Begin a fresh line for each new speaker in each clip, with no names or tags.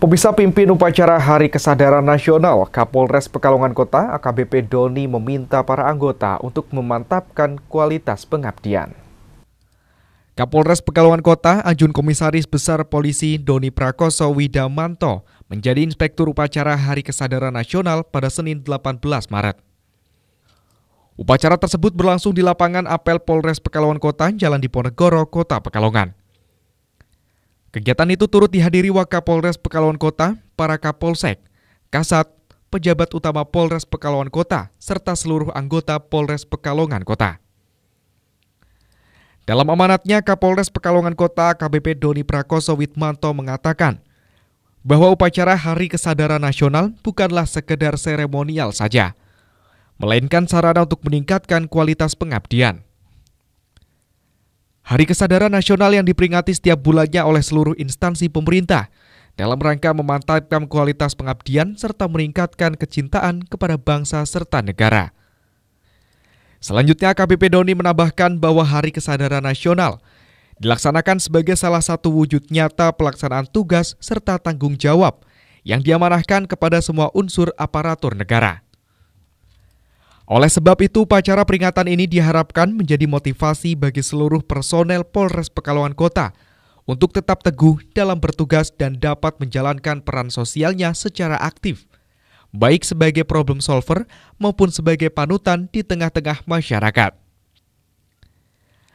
Pemirsa pimpin upacara Hari Kesadaran Nasional, Kapolres Pekalongan Kota AKBP Doni meminta para anggota untuk memantapkan kualitas pengabdian. Kapolres Pekalongan Kota, Ajun Komisaris Besar Polisi Doni Prakoso Widamanto menjadi inspektur upacara Hari Kesadaran Nasional pada Senin 18 Maret. Upacara tersebut berlangsung di lapangan Apel Polres Pekalongan Kota, Jalan Diponegoro, Kota Pekalongan. Kegiatan itu turut dihadiri Wakapolres Pekalongan Kota, para Kapolsek, Kasat, pejabat utama Polres Pekalongan Kota, serta seluruh anggota Polres Pekalongan Kota. Dalam amanatnya, Kapolres Pekalongan Kota KBP Doni Prakoso Witmanto mengatakan bahwa upacara Hari Kesadaran Nasional bukanlah sekedar seremonial saja, melainkan sarana untuk meningkatkan kualitas pengabdian. Hari Kesadaran Nasional yang diperingati setiap bulannya oleh seluruh instansi pemerintah dalam rangka memantapkan kualitas pengabdian serta meningkatkan kecintaan kepada bangsa serta negara. Selanjutnya KPP Doni menambahkan bahwa Hari Kesadaran Nasional dilaksanakan sebagai salah satu wujud nyata pelaksanaan tugas serta tanggung jawab yang diamanahkan kepada semua unsur aparatur negara. Oleh sebab itu, upacara peringatan ini diharapkan menjadi motivasi bagi seluruh personel Polres Pekalongan Kota untuk tetap teguh dalam bertugas dan dapat menjalankan peran sosialnya secara aktif, baik sebagai problem solver maupun sebagai panutan di tengah-tengah masyarakat.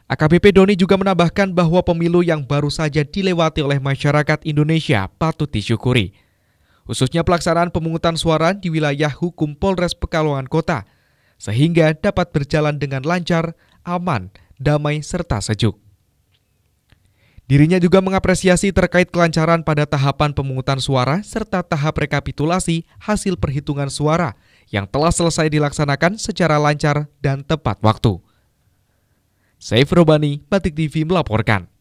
AKBP Doni juga menambahkan bahwa pemilu yang baru saja dilewati oleh masyarakat Indonesia patut disyukuri, khususnya pelaksanaan pemungutan suara di wilayah hukum Polres Pekalongan Kota – sehingga dapat berjalan dengan lancar, aman, damai, serta sejuk. Dirinya juga mengapresiasi terkait kelancaran pada tahapan pemungutan suara serta tahap rekapitulasi hasil perhitungan suara yang telah selesai dilaksanakan secara lancar dan tepat waktu. Saif Robani, Batik TV melaporkan.